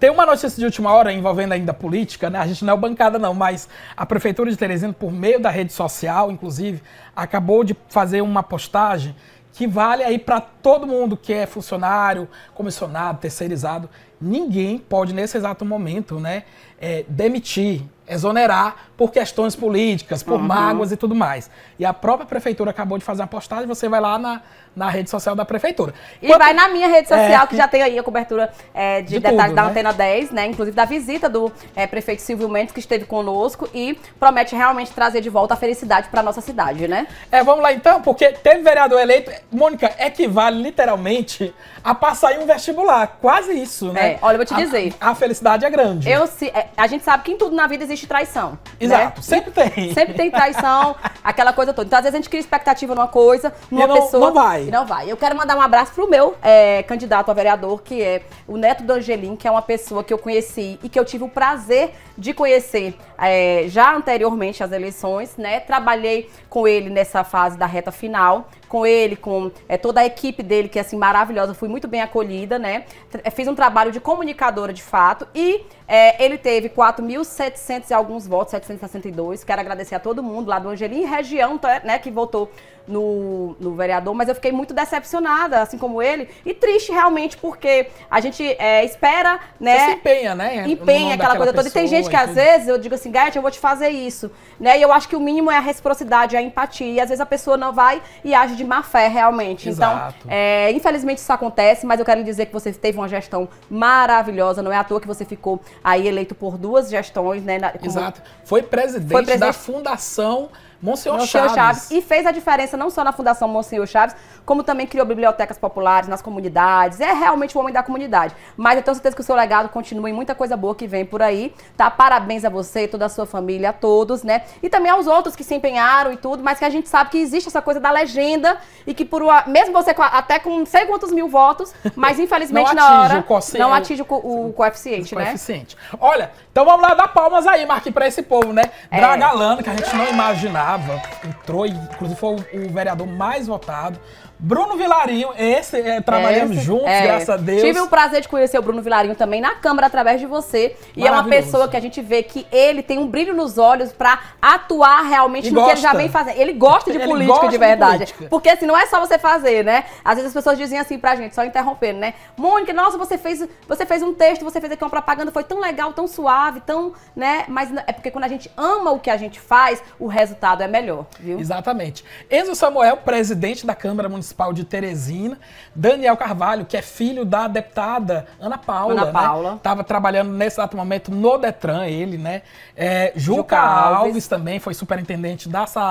Tem uma notícia de última hora envolvendo ainda política, né? A gente não é o bancada, não, mas a Prefeitura de Teresina, por meio da rede social, inclusive, acabou de fazer uma postagem que vale aí para todo mundo que é funcionário, comissionado, terceirizado, ninguém pode, nesse exato momento, né, é, demitir, exonerar por questões políticas, por uhum. mágoas e tudo mais. E a própria prefeitura acabou de fazer uma postagem, você vai lá na, na rede social da prefeitura. E Quanto... vai na minha rede social, é, que já tem aí a cobertura é, de, de detalhes tudo, da né? Antena 10, né? Inclusive da visita do é, prefeito Silvio Mendes, que esteve conosco e promete realmente trazer de volta a felicidade para nossa cidade, né? É, vamos lá então, porque teve vereador eleito, Mônica, equivale literalmente a passar em um vestibular, quase isso, né? É, olha, eu vou te dizer. A, felicidade é grande. Eu, se, é, a gente sabe que em tudo na vida existe traição. Né? Exato, né? sempre tem. Sempre tem traição. aquela coisa toda. Então, às vezes a gente cria expectativa numa coisa, numa e não, pessoa. Não vai. E não vai. Eu quero mandar um abraço pro meu é, candidato a vereador, que é o Neto do Angelim, que é uma pessoa que eu conheci e que eu tive o prazer de conhecer é, já anteriormente às eleições, né? Trabalhei com ele nessa fase da reta final, com ele, com é, toda a equipe dele, que é assim, maravilhosa, fui muito bem acolhida, né? Fiz um trabalho de comunicadora de fato e é, ele teve 4.700 e alguns votos, 762. Quero agradecer a todo mundo lá do Angelim e região tá, né, que votou no, no, vereador, mas eu fiquei muito decepcionada, assim como ele, e triste realmente, porque a gente é, espera, né? Você se empenha, né? Empenha aquela coisa toda. E tem gente que às vezes eu digo assim, Gatti, eu vou te fazer isso, né? E eu acho que o mínimo é a reciprocidade, a empatia, e às vezes a pessoa não vai e age de má fé realmente. Então, Exato. Então, é, infelizmente isso acontece, mas eu quero dizer que você teve uma gestão maravilhosa, não é à toa que você ficou aí eleito por duas gestões, né? Na, como... Exato. Foi presidente, Foi presidente da fundação Monsenhor, Monsenhor Chaves. Chaves. E fez a diferença não só na Fundação Monsenhor Chaves, como também criou bibliotecas populares nas comunidades. É realmente o homem da comunidade. Mas eu tenho certeza que o seu legado continua em muita coisa boa que vem por aí, tá? Parabéns a você, toda a sua família, a todos, né? E também aos outros que se empenharam e tudo, mas que a gente sabe que existe essa coisa da legenda e que por uma, mesmo você com, até com sei quantos mil votos, mas infelizmente na hora não atinge o, o, o coeficiente, o né? Coeficiente. Olha, então vamos lá dar palmas aí, Marquinhos, para esse povo, né? Dragalando, é. que a gente não imaginava estava, entrou e inclusive foi o vereador mais votado Bruno Vilarinho, esse é, trabalhamos esse, juntos, é. graças a Deus. Tive o prazer de conhecer o Bruno Vilarinho também na Câmara através de você. E é uma pessoa que a gente vê que ele tem um brilho nos olhos para atuar realmente no gosta. que ele já vem fazendo. Ele gosta de ele política gosta de verdade. De política. Porque assim, não é só você fazer, né? Às vezes as pessoas dizem assim pra gente, só interrompendo, né? Mônica, nossa, você fez, você fez um texto, você fez aqui uma propaganda, foi tão legal, tão suave, tão, né? Mas é porque quando a gente ama o que a gente faz, o resultado é melhor, viu? Exatamente. Enzo Samuel, presidente da Câmara Municipal Municipal de Teresina. Daniel Carvalho, que é filho da deputada Ana Paula. Ana né? Paula. Né? Tava trabalhando nesse exato momento no Detran, ele, né? É, Juca, Juca Alves. Alves. também foi superintendente da sala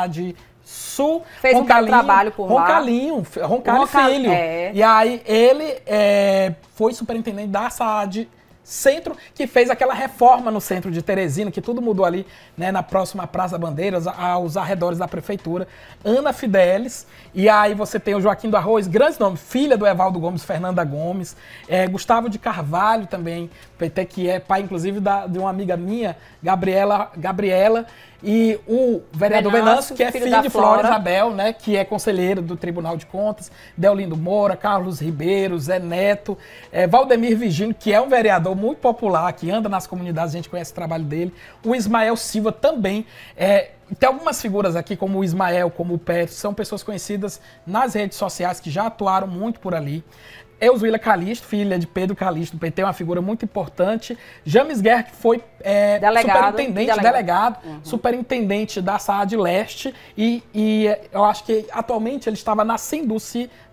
Sul. Fez Roncalinho, um trabalho por lá. Roncalinho, Roncalho Filho. É. E aí ele é, foi superintendente da SAD Centro, que fez aquela reforma no centro de Teresina, que tudo mudou ali, né, na próxima Praça Bandeiras, aos arredores da prefeitura. Ana Fidelis, e aí você tem o Joaquim do Arroz, grandes nomes, filha do Evaldo Gomes, Fernanda Gomes, é, Gustavo de Carvalho também, PT, que é pai, inclusive, da, de uma amiga minha, Gabriela, Gabriela e o vereador Venâncio, que é filho, filho de Flora Isabel, né, que é conselheiro do Tribunal de Contas, Deolindo Moura, Carlos Ribeiro, Zé Neto, é, Valdemir Vigino, que é um vereador muito popular, que anda nas comunidades, a gente conhece o trabalho dele. O Ismael Silva também. É, tem algumas figuras aqui, como o Ismael, como o Pedro são pessoas conhecidas nas redes sociais que já atuaram muito por ali. Elzuila Calixto, filha de Pedro Calixto, do PT, uma figura muito importante. James Guerra, que foi é, delegado, superintendente, delegado, delegado uhum. superintendente da SAD Leste, e, e, eu acho que atualmente ele estava na se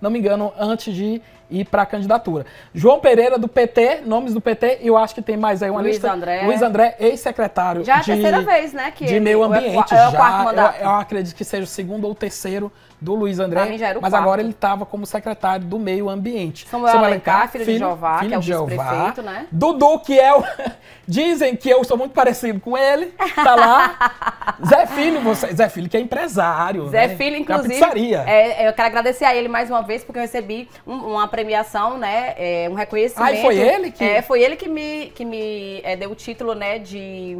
não me engano, antes de ir para a candidatura. João Pereira, do PT, nomes do PT, eu acho que tem mais aí uma Luiz lista. André. Luiz André, ex-secretário Já é a de, terceira vez, né? Que de meio ambiente. É o, é o quarto já, mandato. Eu, eu, acredito que seja o segundo ou terceiro do Luiz André, mas quarto. agora ele estava como secretário do meio ambiente. Samuel, Samuel Alencar, Alencar filho, de Jeová, filho que é o vice-prefeito, né? Dudu, que é o... Dizem que eu sou muito parecido com ele, tá lá. Zé Filho, você... Zé Filho que é empresário, Zé né? Filho, é inclusive... É, eu quero agradecer a ele mais uma vez, vez, porque eu recebi um, uma premiação, né? É, um reconhecimento. Ah, foi ele que? É, foi ele que me, que me é, deu o título, né, de.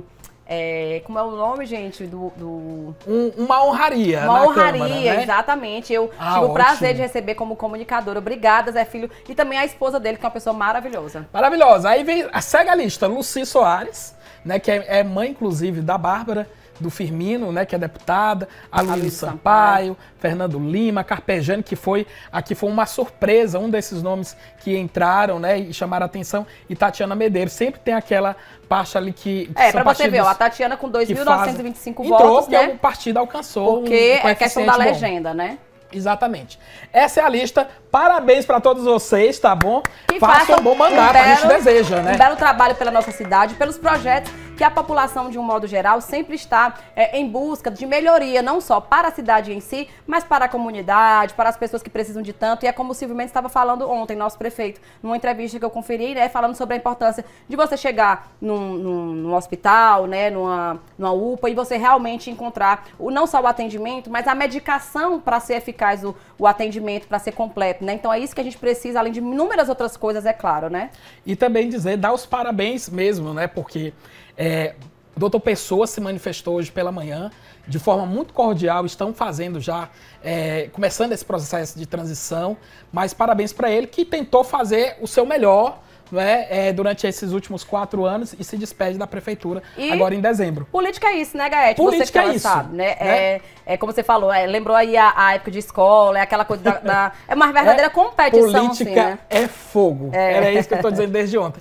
É, como é o nome, gente, do... do... Um, uma honraria Uma honraria, Câmara, né? exatamente. Eu ah, tive o prazer de receber como comunicadora. Obrigada, Zé Filho. E também a esposa dele, que é uma pessoa maravilhosa. Maravilhosa. Aí vem, segue a lista, Luci Soares, né, que é, é mãe, inclusive, da Bárbara do Firmino, né, que é deputada, a, a Sampaio, Sampaio, Fernando Lima, Carpejane, que foi aqui foi uma surpresa, um desses nomes que entraram, né, e chamaram a atenção, e Tatiana Medeiros. Sempre tem aquela parte ali que, que É, para você ver, ó, a Tatiana com 2.925 votos, que né? o partido alcançou Porque um, um é questão da bom. legenda, né? Exatamente. Essa é a lista. Parabéns para todos vocês, tá bom? Que Façam um bom mandato, um belo, a gente deseja, né? Um belo trabalho pela nossa cidade, pelos projetos que a população, de um modo geral, sempre está é, em busca de melhoria, não só para a cidade em si, mas para a comunidade, para as pessoas que precisam de tanto. E é como o Silvio Mendes estava falando ontem, nosso prefeito, numa entrevista que eu conferi, né, falando sobre a importância de você chegar num, num, num hospital, né, numa, numa UPA, e você realmente encontrar o, não só o atendimento, mas a medicação para ser eficaz o, o atendimento, para ser completo. Né? Então é isso que a gente precisa, além de inúmeras outras coisas, é claro, né? E também dizer, dar os parabéns mesmo, né? Porque é, doutor Pessoa se manifestou hoje pela manhã de forma muito cordial, estão fazendo já, é, começando esse processo de transição, mas parabéns para ele que tentou fazer o seu melhor é? é, durante esses últimos quatro anos e se despede da prefeitura e agora em dezembro. Política é isso, né, Gaete? Política você é isso. Sabe, né? né? É, é, como você falou, é, lembrou aí a, a, época de escola, é aquela coisa da, da... É uma verdadeira é, competição. Assim, política assim, né? é fogo. Era isso que eu estou dizendo desde ontem.